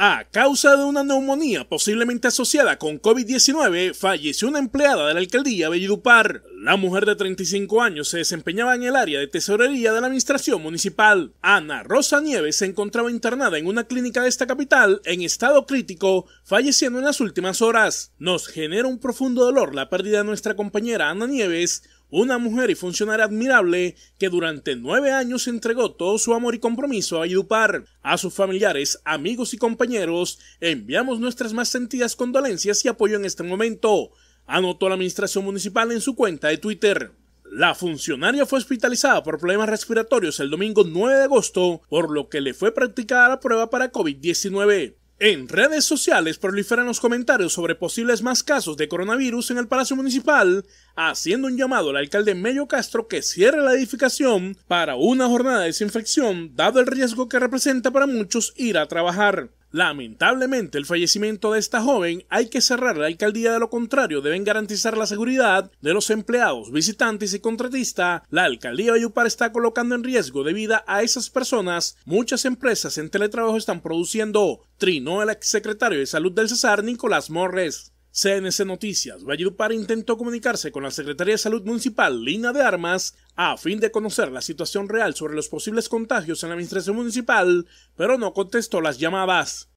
A causa de una neumonía posiblemente asociada con COVID-19, falleció una empleada de la alcaldía Bellidupar. La mujer de 35 años se desempeñaba en el área de tesorería de la administración municipal. Ana Rosa Nieves se encontraba internada en una clínica de esta capital en estado crítico, falleciendo en las últimas horas. Nos genera un profundo dolor la pérdida de nuestra compañera Ana Nieves, una mujer y funcionaria admirable que durante nueve años entregó todo su amor y compromiso a Idupar. A sus familiares, amigos y compañeros enviamos nuestras más sentidas condolencias y apoyo en este momento anotó la administración municipal en su cuenta de Twitter. La funcionaria fue hospitalizada por problemas respiratorios el domingo 9 de agosto, por lo que le fue practicada la prueba para COVID-19. En redes sociales proliferan los comentarios sobre posibles más casos de coronavirus en el Palacio Municipal, haciendo un llamado al alcalde Mello Castro que cierre la edificación para una jornada de desinfección, dado el riesgo que representa para muchos ir a trabajar. Lamentablemente, el fallecimiento de esta joven hay que cerrar la alcaldía, de lo contrario deben garantizar la seguridad de los empleados, visitantes y contratistas. La alcaldía de está colocando en riesgo de vida a esas personas. Muchas empresas en teletrabajo están produciendo, trinó el exsecretario de Salud del Cesar, Nicolás Morres. CNC Noticias, Valledupar e intentó comunicarse con la Secretaría de Salud Municipal, Lina de Armas, a fin de conocer la situación real sobre los posibles contagios en la administración municipal, pero no contestó las llamadas.